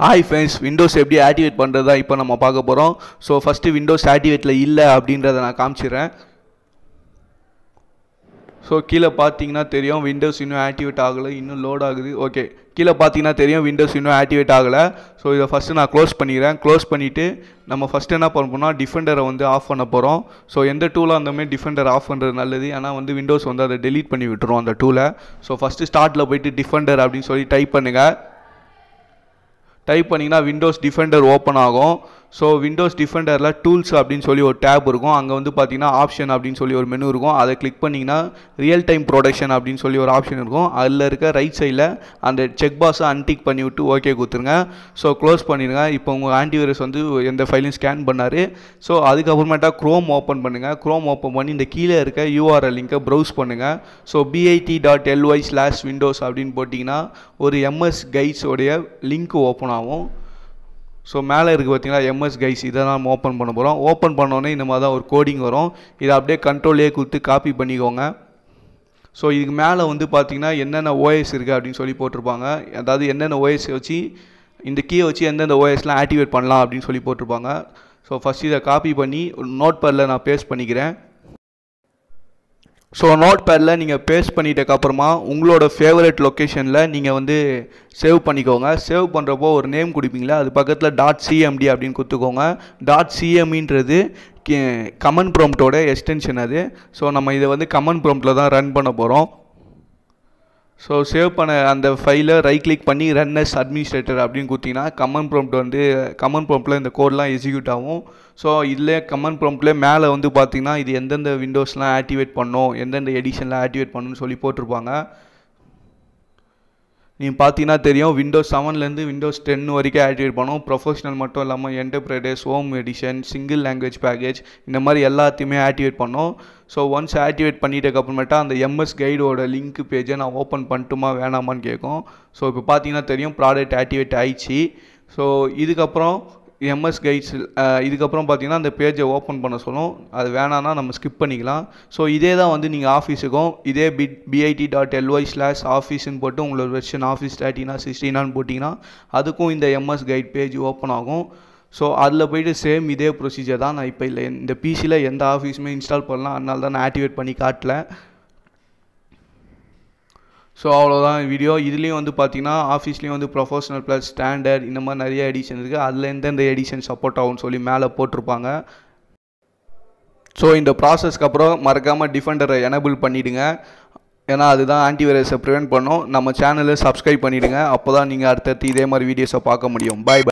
hi friends Windows எப்படி activate பண்ணுறது தான் இப்போ நம்ம பார்க்க போகிறோம் ஸோ ஃபஸ்ட்டு விண்டோஸ் ஆக்டிவேட்டில் இல்லை அப்படின்றத நான் காமிச்சிடுறேன் ஸோ கீழே பார்த்தீங்கன்னா தெரியும் விண்டோஸ் இன்னும் ஆக்டிவேட் ஆகலை இன்னும் லோட் ஆகுது ஓகே கீழே பார்த்தீங்கன்னா தெரியும் விண்டோஸ் இன்னும் ஆக்டிவேட் ஆகலை ஸோ இதை ஃபஸ்ட்டு நான் க்ளோஸ் பண்ணிடுறேன் க்ளோஸ் பண்ணிவிட்டு நம்ம ஃபஸ்ட்டு என்ன பண்ணோம்னா டிஃபெண்டரை வந்து ஆஃப் பண்ண போகிறோம் ஸோ எந்த டூலாக இருந்தோமே டிஃபெண்டர் ஆஃப் பண்ணுறது நல்லது ஆனால் வந்து விண்டோஸ் வந்து அதை டெலீட் பண்ணி விட்டுரும் அந்த டூலை ஸோ ஃபஸ்ட்டு ஸ்டார்ட்டில் போயிட்டு டிஃபெண்டர் அப்படின்னு சொல்லி டைப் பண்ணுங்கள் டைப் பண்ணிங்கன்னா விண்டோஸ் டிஃபெண்டர் ஓப்பன் ஆகும் ஸோ விண்டோஸ் டிஃபெண்டரில் டூல்ஸ் அப்படின்னு சொல்லி ஒரு டேப் இருக்கும் அங்கே வந்து பார்த்தீங்கன்னா ஆப்ஷன் அப்படின்னு சொல்லி ஒரு மெனு இருக்கும் அதை கிளிக் பண்ணிங்கன்னா ரியல் டைம் ப்ரொடக்ஷன் அப்படின்னு சொல்லி ஒரு ஆப்ஷன் இருக்கும் அதில் இருக்க ரைட் சைடில் அந்த செக் பாக்ஸை அன்டிக் பண்ணி விட்டு ஓகே கொடுத்துருங்க ஸோ க்ளோஸ் பண்ணிடுங்க இப்போ உங்கள் ஆன்டிவைரஸ் வந்து எந்த ஃபைலையும் ஸ்கேன் பண்ணார் ஸோ அதுக்கப்புறமேட்டா க்ரோம் ஓப்பன் பண்ணுங்கள் க்ரோம் ஓப்பன் பண்ணி இந்த கீழே இருக்க யூஆர்எல் லிங்கை ப்ரௌஸ் பண்ணுங்கள் so BIT dot LY slash Windows அப்படின்னு போட்டிங்கன்னா ஒரு எம்எஸ் கைட்ஸோடைய லிங்க் ஓப்பன் ஆகும் ஸோ மேலே இருக்குது பார்த்தீங்கன்னா எம்எஸ் கைஸ் இதை தான் நம்ம ஓப்பன் பண்ண போகிறோம் ஓப்பன் பண்ணோன்னே இந்த மாதிரி தான் ஒரு கோடிங் வரும் இதை அப்படியே கண்ட்ரோலே கொடுத்து காப்பி பண்ணிக்கோங்க ஸோ இதுக்கு மேலே வந்து பார்த்திங்கன்னா என்னென்ன ஓஎஸ் இருக்குது அப்படின்னு சொல்லி போட்டிருப்பாங்க அதாவது என்னென்ன ஓஎஸ் வச்சு இந்த கீயை வச்சு எந்தெந்த ஓஎஸ்லாம் ஆக்டிவேட் பண்ணலாம் அப்படின்னு சொல்லி போட்டிருப்பாங்க ஸோ ஃபஸ்ட் இதை காப்பி பண்ணி நோட் பேடில் நான் பேஸ்ட் பண்ணிக்கிறேன் ஸோ நோட் பேடில் நீங்கள் பேஸ்ட் பண்ணிட்டக்கப்புறமா உங்களோட ஃபேவரட் லொக்கேஷனில் நீங்கள் வந்து சேவ் பண்ணிக்கோங்க சேவ் பண்ணுறப்போ ஒரு நேம் கொடுப்பீங்களா அது பக்கத்தில் டாட் சிஎம்டி அப்படின்னு கொடுத்துக்கோங்க டாட் சிஎம்இன்றது கமன் ப்ரோம்ட்டோட எக்ஸ்டென்ஷன் அது ஸோ நம்ம இதை வந்து கமன் ப்ரோம்ட்டில் தான் ரன் பண்ண போகிறோம் ஸோ சேவ் பண்ண அந்த ஃபைலை ரைட் கிளிக் பண்ணி ரன் எஸ் அட்மினிஸ்ட்ரேட்டர் அப்படின்னு கொடுத்தீங்கன்னா கமன் ப்ராம்ப்ட் வந்து கமன் ப்ராம்ப்டில் இந்த கோட்லாம் எக்ஸிக்யூட் ஆகும் ஸோ இதில் கமன் ப்ராம்ப்டில் மேலே வந்து பார்த்திங்கன்னா இது எந்தெந்த விண்டோஸ்லாம் ஆக்டிவேட் பண்ணும் எந்தெந்த எடிஷன்லாம் ஆக்டிவேட் பண்ணணும்னு சொல்லி போட்டிருப்பாங்க நீங்கள் பார்த்தீங்கன்னா தெரியும் விண்டோஸ் செவன்லேருந்து விண்டோஸ் டென் வரைக்கும் ஆக்டிவேட் பண்ணுவோம் ப்ரொஃபஷனல் மட்டும் இல்லாமல் enterprise home edition single language package இந்த மாதிரி எல்லாத்தையுமே ஆக்டிவேட் பண்ணோம் ஸோ ஒன்ஸ் ஆக்டிவேட் பண்ணிட்டக்கப்புறமேட்டா அந்த எம்எஸ் கைடோட லிங்க் பேஜை நான் ஓப்பன் பண்ணட்டுமா வேணாமான்னு கேட்கும் ஸோ இப்போ பார்த்தீங்கன்னா தெரியும் ப்ராடக்ட் ஆக்டிவேட் ஆயிடுச்சு ஸோ இதுக்கப்புறம் எம்எஸ் கைட்ஸ் இதுக்கப்புறம் பார்த்தீங்கன்னா அந்த பேஜை ஓப்பன் பண்ண சொல்லும் அது வேணான்னா நம்ம ஸ்கிப் பண்ணிக்கலாம் ஸோ இதே தான் வந்து நீங்கள் ஆஃபீஸுக்கும் இதே B BIT dot LY slash ஆஃபீஸ்னு போட்டு உங்களோட வெர்ஷன் ஆஃபீஸ் தேர்ட்டினா சிக்ஸ்டீனான்னு போட்டிங்கன்னா அதுக்கும் இந்த எம்எஸ் கைட் பேஜ் ஓப்பன் ஆகும் ஸோ அதில் போய்ட்டு சேம் இதே ப்ரொசீஜர் தான் நான் இப்போ இல்லை இந்த பிசியில் எந்த ஆஃபீஸுமே இன்ஸ்டால் பண்ணலாம் அதனால தான் நான் ஆக்டிவேட் பண்ணி காட்டல ஸோ அவ்வளோதான் வீடியோ இதுலேயும் வந்து பார்த்தீங்கன்னா ஆஃபீஸ்லேயும் வந்து ப்ரொஃபஷனல் ப்ளஸ் ஸ்டாண்டர்ட் இந்த மாதிரி நிறைய எடிஷன் இருக்குது அதில் எந்தெந்த எடிஷன் சப்போர்ட் ஆகும்னு சொல்லி மேலே போட்டிருப்பாங்க ஸோ இந்த ப்ராசஸ்க்கு அப்புறம் மறக்காமல் டிஃபெண்டரை எனபிள் பண்ணிவிடுங்க ஏன்னா அதுதான் ஆன்டிவைரஸை ப்ரிவெண்ட் பண்ணோம் நம்ம சேனலை சப்ஸ்கிரைப் பண்ணிவிடுங்க அப்போ தான் நீங்கள் அடுத்தடுத்து இதே மாதிரி வீடியோஸை பார்க்க முடியும் பாய் பாய்